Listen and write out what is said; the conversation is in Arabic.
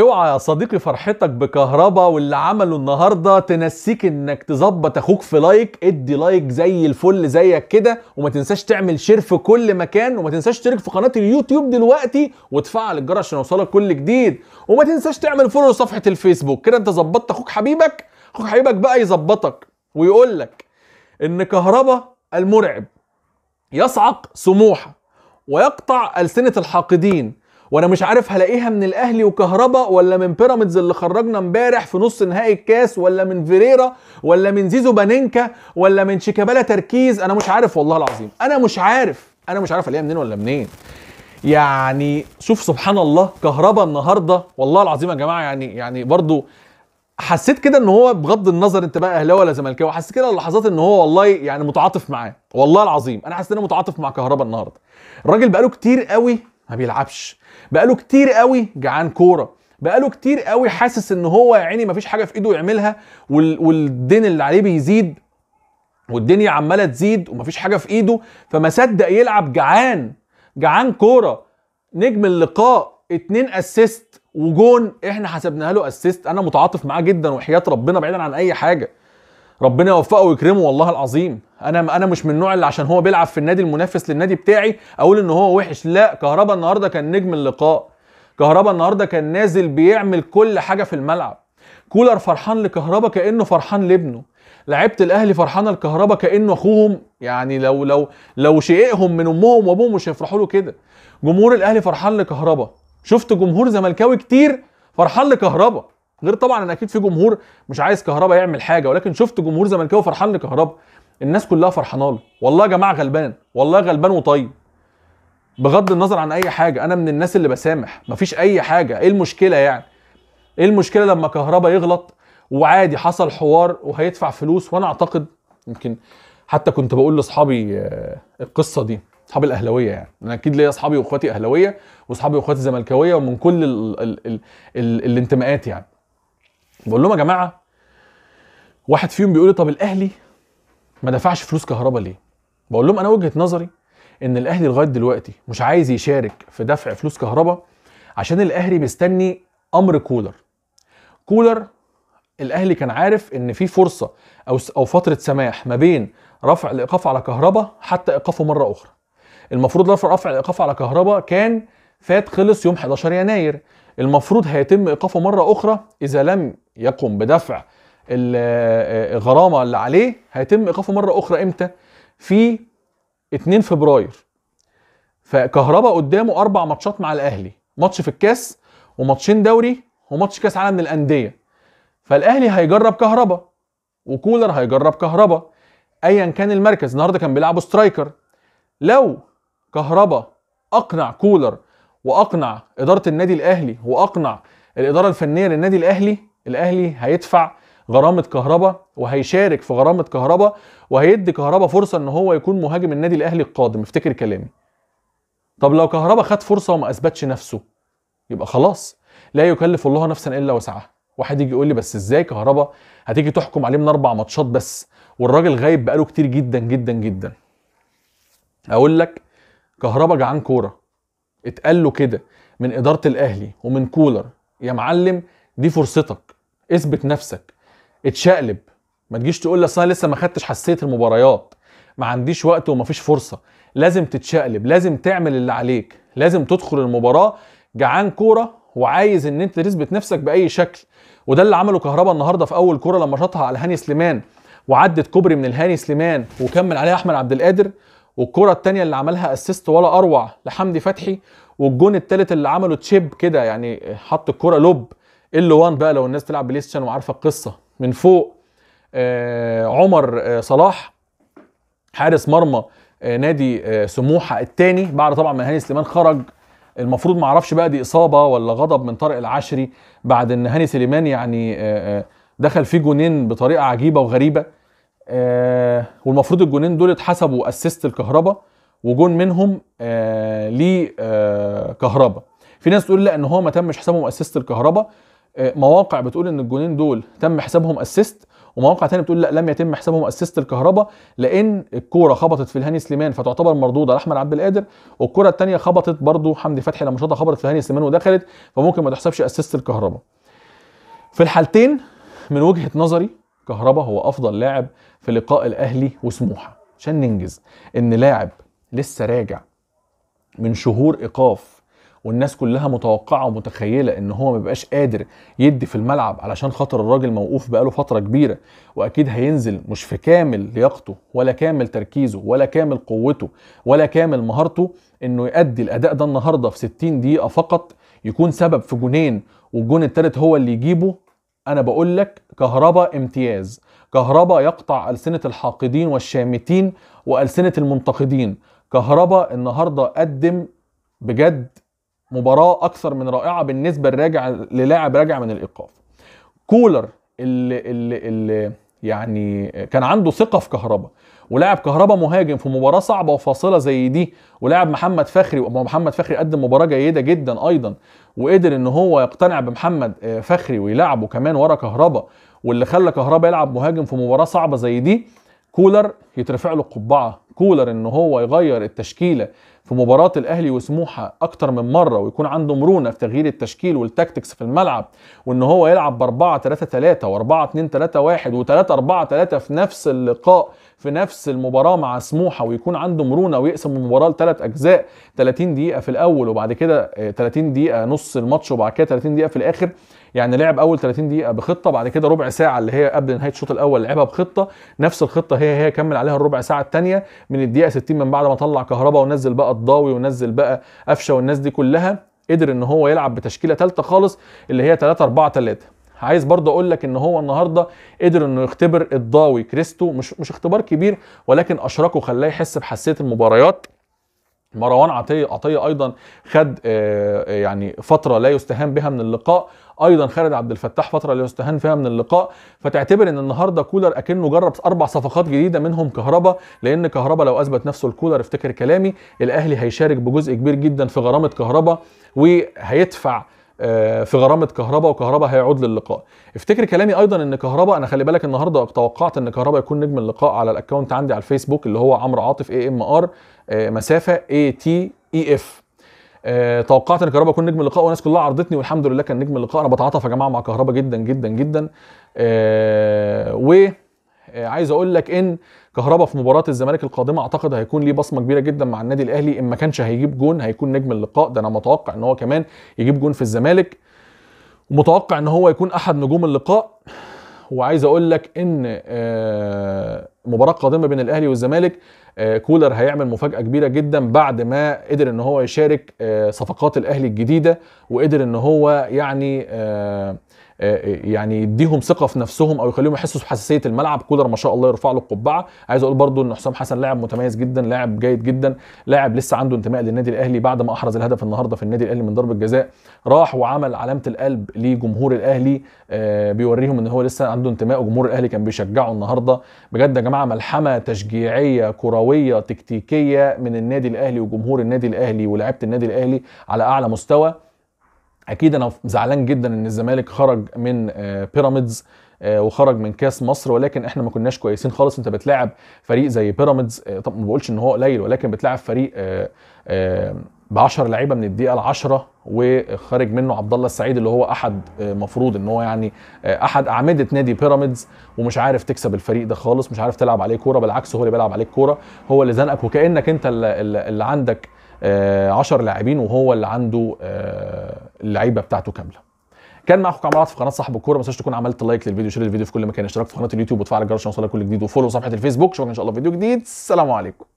اوعى يا صديقي فرحتك بكهربا واللي عمله النهارده تنسيك انك تظبط اخوك في لايك ادي لايك زي الفل زيك كده وما تنساش تعمل شير في كل مكان وما تنساش تشترك في قناه اليوتيوب دلوقتي وتفعل الجرس عشان يوصلك كل جديد وما تنساش تعمل فولو لصفحه الفيسبوك كده انت ظبطت اخوك حبيبك اخوك حبيبك بقى يظبطك ويقول لك ان كهربا المرعب يصعق سموحه ويقطع السنه الحاقدين وانا مش عارف هلاقيها من الاهلي وكهربا ولا من بيراميدز اللي خرجنا امبارح في نص نهائي الكاس ولا من فيريرا ولا من زيزو بانينكا ولا من شيكابالا تركيز انا مش عارف والله العظيم انا مش عارف انا مش عارف الاقيها منين ولا منين يعني شوف سبحان الله كهربا النهارده والله العظيم يا جماعه يعني يعني برضو حسيت كده ان هو بغض النظر انت بقى اهلاوي ولا زملكاوي حسيت كده اللحظات ان هو والله يعني متعاطف معاه والله العظيم انا حسيت ان انا متعاطف مع كهربا النهارده الراجل بقاله كتير قوي ما بيلعبش بقاله كتير قوي جعان كوره بقاله كتير قوي حاسس ان هو يا عيني مفيش حاجه في ايده يعملها والدين اللي عليه بيزيد والدنيا عماله تزيد ومفيش حاجه في ايده فما صدق يلعب جعان جعان كوره نجم اللقاء اتنين اسيست وجون احنا حسبناها له اسيست انا متعاطف معاه جدا وحياه ربنا بعيدا عن اي حاجه ربنا يوفقه ويكرمه والله العظيم انا انا مش من النوع اللي عشان هو بيلعب في النادي المنافس للنادي بتاعي اقول ان هو وحش لا كهربا النهارده كان نجم اللقاء كهربا النهارده كان نازل بيعمل كل حاجه في الملعب كولر فرحان لكهربا كانه فرحان لابنه لعيبه الاهلي فرحانه لكهربا كانه اخوهم يعني لو لو لو شيئهم من امهم وابوهم مش هيفرحوا له كده جمهور الاهلي فرحان لكهربا شفت جمهور زملكاوي كتير فرحان لكهربا غير طبعا ان اكيد في جمهور مش عايز كهربا يعمل حاجه ولكن شفت جمهور زملكاوي فرحان لكهربا الناس كلها فرحانه له والله يا جماعه غلبان والله غلبان وطيب بغض النظر عن اي حاجه انا من الناس اللي بسامح مفيش اي حاجه ايه المشكله يعني ايه المشكله لما كهربا يغلط وعادي حصل حوار وهيدفع فلوس وانا اعتقد يمكن حتى كنت بقول لاصحابي آه، القصه دي اصحابي الاهلاويه يعني انا اكيد ليا اصحابي واخواتي اهلاويه واصحابي واخواتي زملكاويه ومن كل الانتماءات يعني بقول لهم يا جماعه واحد فيهم بيقول لي طب الاهلي ما دفعش فلوس كهرباء ليه؟ بقول لهم انا وجهه نظري ان الاهلي لغايه دلوقتي مش عايز يشارك في دفع فلوس كهرباء عشان الاهلي مستني امر كولر. كولر الاهلي كان عارف ان في فرصه او او فتره سماح ما بين رفع الايقاف على كهرباء حتى ايقافه مره اخرى. المفروض رفع رفع الايقاف على كهرباء كان فات خلص يوم 11 يناير المفروض هيتم ايقافه مره اخرى اذا لم يقوم بدفع الغرامه اللي عليه هيتم ايقافه مره اخرى امتى؟ في 2 فبراير فكهربا قدامه اربع ماتشات مع الاهلي ماتش في الكاس وماتشين دوري وماتش كاس عالم للانديه فالاهلي هيجرب كهربا وكولر هيجرب كهربا ايا كان المركز النهارده كان بيلعبوا سترايكر لو كهربا اقنع كولر واقنع اداره النادي الاهلي واقنع الاداره الفنيه للنادي الاهلي الاهلي هيدفع غرامه كهربا وهيشارك في غرامه كهربا وهيدي كهربا فرصه ان هو يكون مهاجم النادي الاهلي القادم افتكر كلامي طب لو كهربا خد فرصه وما اثبتش نفسه يبقى خلاص لا يكلف الله نفسا الا وسعها واحد يجي يقول لي بس ازاي كهربا هتيجي تحكم عليه من اربع ماتشات بس والراجل غايب بقاله كتير جدا جدا جدا اقول لك كهربا جعان كوره اتقال له كده من اداره الاهلي ومن كولر يا معلم دي فرصتك اثبت نفسك اتشقلب ما تجيش تقول لي اصل انا لسه ما خدتش حساسيه المباريات ما عنديش وقت ومفيش فرصه لازم تتشقلب لازم تعمل اللي عليك لازم تدخل المباراه جعان كوره وعايز ان انت تثبت نفسك باي شكل وده اللي عمله كهربا النهارده في اول كوره لما شاطها على هاني سليمان وعدت كوبري من الهاني سليمان وكمل عليها احمد عبد القادر والكرة الثانية اللي عملها اسيست ولا اروع لحمدي فتحي والجون الثالث اللي عمله تشيب كده يعني حط الكرة لوب ال 1 بقى لو الناس تلعب بلاي ستيشن وعارفه القصه من فوق آه عمر آه صلاح حارس مرمى آه نادي آه، سموحه الثاني بعد طبعا ما هاني سليمان خرج المفروض ما اعرفش بقى دي اصابه ولا غضب من طارق العشري بعد ان هاني سليمان يعني آه، آه، دخل فيه جونين بطريقه عجيبه وغريبه والمفروض الجونين دول اتحسبوا اسيست الكهرباء وجون منهم لكهرباء في ناس تقول لا ان هو ما تمش حسابه مؤسسه الكهرباء آه، مواقع بتقول ان الجونين دول تم حسابهم اسيست ومواقع تانية بتقول لا لم يتم حسابهم اسيست الكهرباء لان الكوره خبطت في الهاني سليمان فتعتبر مردوده لاحمد عبد القادر والكوره الثانيه خبطت برضو حمدي فتحي لما شاطها خبطت في الهاني سليمان ودخلت فممكن ما تحسبش اسيست الكهرباء. في الحالتين من وجهه نظري كهرباء هو افضل لاعب في لقاء الاهلي وسموحه عشان ننجز ان لاعب لسه راجع من شهور ايقاف والناس كلها متوقعه ومتخيله ان هو ما بيبقاش قادر يدي في الملعب علشان خاطر الراجل موقوف بقاله فتره كبيره واكيد هينزل مش في كامل لياقته ولا كامل تركيزه ولا كامل قوته ولا كامل مهارته انه يؤدي الاداء ده النهارده في 60 دقيقه فقط يكون سبب في جونين والجون التالت هو اللي يجيبه انا بقول لك كهربا امتياز كهربا يقطع ألسنة الحاقدين والشامتين وألسنة المنتقدين كهربا النهاردة قدم بجد مباراه اكثر من رائعه بالنسبه لراجع للاعب راجع من الايقاف كولر اللي, اللي, اللي يعني كان عنده ثقه في كهربا ولاعب كهربا مهاجم في مباراه صعبه وفاصله زي دي ولاعب محمد فخري محمد فخري قدم مباراه جيده جدا ايضا وقدر ان هو يقتنع بمحمد آه، فخري ويلعبه كمان ورا كهربا واللي خلى كهربا يلعب مهاجم في مباراه صعبه زي دي كولر يترفع له القبعه كولر ان هو يغير التشكيله في مباراه الاهلي وسموحه اكتر من مره ويكون عنده مرونه في تغيير التشكيل والتاكتكس في الملعب وان هو يلعب بأربعة 4 3 3 و 4 2 3 1 و 3 4 3 في نفس اللقاء في نفس المباراه مع سموحه ويكون عنده مرونه ويقسم المباراه لثلاث اجزاء 30 دقيقه في الاول وبعد كده 30 آه، دقيقه نص الماتش وبعد كده 30 دقيقه في الاخر يعني لعب اول 30 دقيقه بخطه بعد كده ربع ساعه اللي هي قبل نهايه الشوط الاول لعبها بخطه نفس الخطه هي هي كمل عليها الربع ساعه الثانيه من الدقيقه 60 من بعد ما طلع كهربا ونزل بقى الضاوي ونزل بقى قفشه والناس دي كلها قدر ان هو يلعب بتشكيله ثالثه خالص اللي هي 3 4 3 عايز برضه اقول لك ان هو النهارده قدر انه يختبر الضاوي كريستو مش مش اختبار كبير ولكن اشركه خلاه يحس بحساسيه المباريات مروان عطيه عطيه ايضا خد آه، آه، يعني فتره لا يستهان بها من اللقاء ايضا خالد عبد الفتاح فتره لا يستهان فيها من اللقاء فتعتبر ان النهارده كولر اكنه جرب اربع صفقات جديده منهم كهربا لان كهربا لو اثبت نفسه الكولر افتكر كلامي الاهلي هيشارك بجزء كبير جدا في غرامه كهربا وهيدفع آه، في غرامه كهربا وكهربا هيعود للقاء افتكر كلامي ايضا ان كهربا انا خلي بالك النهارده توقعت ان كهربا يكون نجم اللقاء على الاكونت عندي على الفيسبوك اللي هو عمرو عاطف اي ام ار مسافه اي تي اي اف توقعت ان كهربا يكون نجم اللقاء والناس كلها عرضتني والحمد لله كان نجم اللقاء انا بتعاطف يا جماعه مع كهربا جدا جدا جدا آه، و آه، عايز اقول لك ان كهربا في مباراه الزمالك القادمه اعتقد هيكون ليه بصمه كبيره جدا مع النادي الاهلي ان ما كانش هيجيب جون هيكون نجم اللقاء ده انا متوقع ان هو كمان يجيب جون في الزمالك ومتوقع ان هو يكون احد نجوم اللقاء وعايز اقول لك ان آه مباراه قادمه بين الاهلي والزمالك آه، كولر هيعمل مفاجاه كبيره جدا بعد ما قدر ان هو يشارك آه، صفقات الاهلي الجديده وقدر ان هو يعني آه، يعني يديهم ثقه في نفسهم او يخليهم يحسوا بحساسيه الملعب كولر ما شاء الله يرفع له القبعه عايز اقول برضو ان حسام حسن لاعب متميز جدا لاعب جيد جدا لاعب لسه عنده انتماء للنادي الاهلي بعد ما احرز الهدف النهارده في النادي الاهلي من ضربه جزاء راح وعمل علامه القلب لجمهور الاهلي بيوريهم ان هو لسه عنده انتماء وجمهور الاهلي كان بيشجعه النهارده بجد يا جماعه مع ملحمه تشجيعيه كرويه تكتيكيه من النادي الاهلي وجمهور النادي الاهلي ولاعيبه النادي الاهلي على اعلى مستوى اكيد انا زعلان جدا ان الزمالك خرج من آه، بيراميدز آه، وخرج من كاس مصر ولكن احنا ما كناش كويسين خالص انت بتلاعب فريق زي بيراميدز آه، طب ما بقولش ان هو قليل ولكن بتلاعب فريق ب 10 لعيبه من الدقيقه العشرة وخارج منه عبد الله السعيد اللي هو احد آه، مفروض ان هو يعني آه، احد اعمده نادي بيراميدز ومش عارف تكسب الفريق ده خالص مش عارف تلعب عليه كوره بالعكس هو اللي بيلعب عليك كوره هو اللي زنقك وكانك انت اللي عندك 10 آه، لاعبين وهو اللي عنده اللعيبه بتاعته كامله كان معاكم كعمرات في قناه صاحب الكوره ما تنساش تكون عملت لايك للفيديو شير الفيديو في كل مكان اشتراك في قناه اليوتيوب وتفعل الجرس عشان يوصلك كل جديد وفولو صفحه الفيسبوك اشوفك ان شاء الله في فيديو جديد السلام عليكم